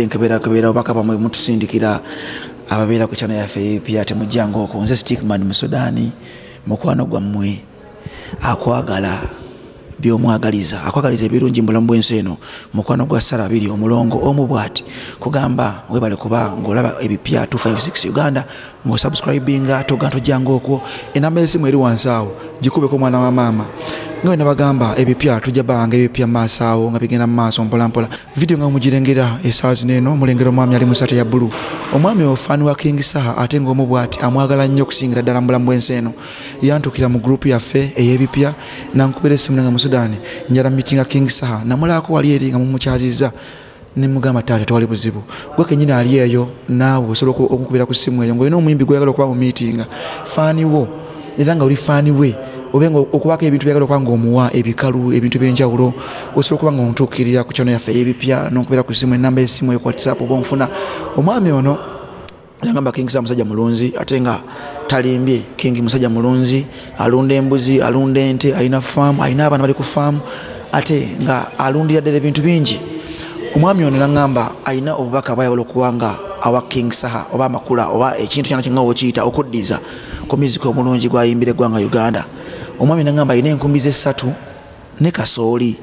lenkebeerakebeerawo obaka bamwe mutusindikira ababeera ku kyana yaffe epya temujjango okwo nze stikman musudani mukwano gwammwe akwagala byomwagaliza akwagaliza ebirungi mubulamu bwensi eno mukwano gwa sara abiri omulongo omu bwati kugamba webale kuba ngaolaba ebipya 256 uganda ngaosubscribinga toga ntojanga okwo enamba yesimu eri wansi awo gikubeko omwana wa maama nga wena bagamba ebipya tujabanga ebipya mumaasoawo nga bigenda mumaaso mpolampola vidiyo nga mugirengera esaawa zino eno mulengera omwami ali musate ya bulu omwami ofaani wa kingisa ate ngaomu bwati amwagala nnyo okusingira ddala mbulamu bwensi eno yantukira mu gurupu yaffe ey'ebipya nankubera esimunanga mu sudaani njala mumitinga kingisaha namulaako wali eri nga mumukyaziza nimugamba taata tewali buzibu gwe kenyini ali eyo naawe osobola okukubira ku simu eyo ngaolina omuyimbi gwoyagala okuba mu mitinga faaniwo era nga oli faaniwe obenga okubako ebintu byagala okuba nga omuwa ebikalu ebintu byenjawulo osobola okuba nga omutuukirira ku kyano yaffe eyebipya nokubeera ku simu enamba esimu ekwatisapu oba onfuna omwami ono yagamba kingisa musajja mulunzi ate nga talimbye kingi musajja mulunzi alunda embuzi alunda ente alina faamu alina abaana bali ku faamu ate nga alundira ddala ebintu bingi omwami ono nagamba alina obubaka bwayawula okuba nga awa king saha oba amakula oba ekintu kyona kyonga wokiyita okuddiza ku miziki omulungi gwayimbira eggwanga uganda omwami naamba alina enkumbi zesatu ne kasooli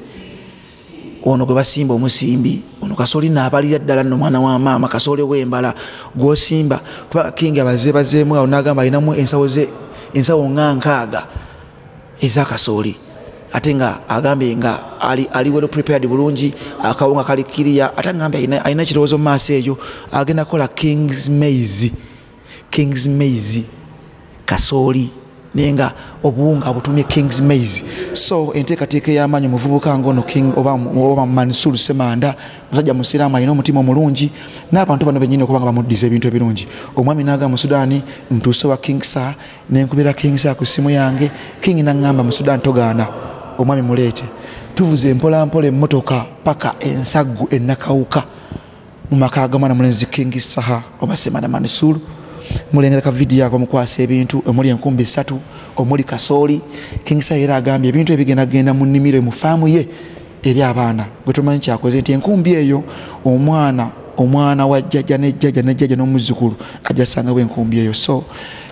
ono gwe basimba omusimbi ono kasooli naabalira ddala nomwana wamaama kasooli wembala gwosimba kuba kingi abaze bazeemu awo nagamba alinamu ensawo nga nkaaga eza kasooli ate nga agambye nga ali wero prepared bulungi akawunga kali kiriya ate gambe alina ekirowoozo mu maaso eyo agenda kukola kings maize kings maize kasooli naye nga obuwunga abutumye kings maize so enteekateeka eyamaanyi omuvubuka ngaono king oba mansul semanda musajja musiraamu alina omutima omulungi n'abantu bano benyini okubanga bamuddiza ebintu ebirungi omwami naaga mu sudaani ntuuse wa king sa nenkubira king sa ku simu yange king naŋŋamba mu sudaani togaana omwami muleete tuvuze empola mpola emmotoka paka ensaggu enakawuka mu maka gamwana mulenzi king saha oba semana mansulu mulengereka vidiyo akomukwasa ebintu omuli enkumbi esatu omuli kasooli kingsa era agambye ebintu ebigendagenda mu nnimiro mufaamu ye eri abaana gwetumanyi kyakoze nti enkumbi eyo omwana omwana wa jjajja nejjajja nejjajja n'omuzzukulu ajasangawo enkumbi eyo so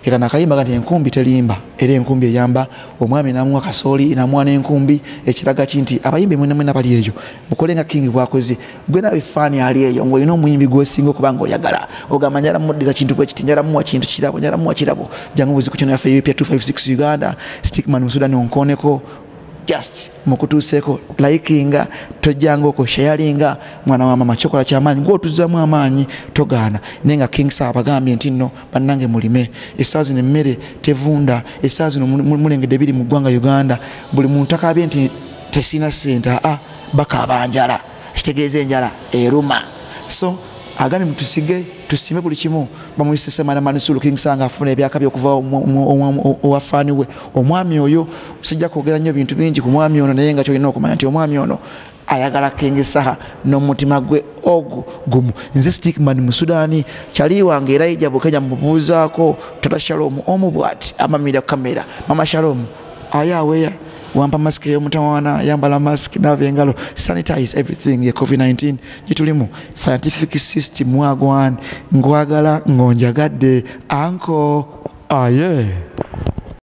kanakayimba kati enkumbi terimba era enkumbi eyamba omwami namuwa kasooli namwana enkumbi ekiraga ki nti abayimbi mwenamwena bali eyo mukole nga kingi bwakoze gwenabifaani ali eyo ngaolina omuyimbi gwosinga okuba nga oyagala ogamba nyalamuddiza kintu kwekiti nyalamuwa kintu kirabo nyalamuwa kirabo jangu buziku kino yafe yupya 256 uganda stickman musudani onkoneko just mukutuseeko likinga tojjanga okushayalinga mwana wamama kyokola kyamaanyi gwotuzzamu amaanyi togaana naye nga kingsa abagambye nti nno bannange mulime essaawa zino emmere tevunda essaawa zino mulengedde biri mu ggwanga uganda buli muntu akabye nti tesiina sente aa bakaabanjala kitegeeza enjala eruma so agambye mutusige tusime buli kimu bamuyise semana manusulu kinsanga afuna ebyaka byokuva owafaaniwe omwami oyo sijja kwogera nnyo bintu bingi ku mwami ono naye nga kyolina okumanya nti omwami ono ayagala kengesaha nomutima gwe ogu gumu nze stikman mu sudani kyaliwange era ija bukenya mubuuzaako tata shalomu omu bwati amamira kamera mama shalomu ayaweya wampa masiki yomutawana yambala masiki navyengalo sanitize everything ye covid 19 gitulimu scientific system wagwan ngwagala ngonjagadde anko aye ah, yeah.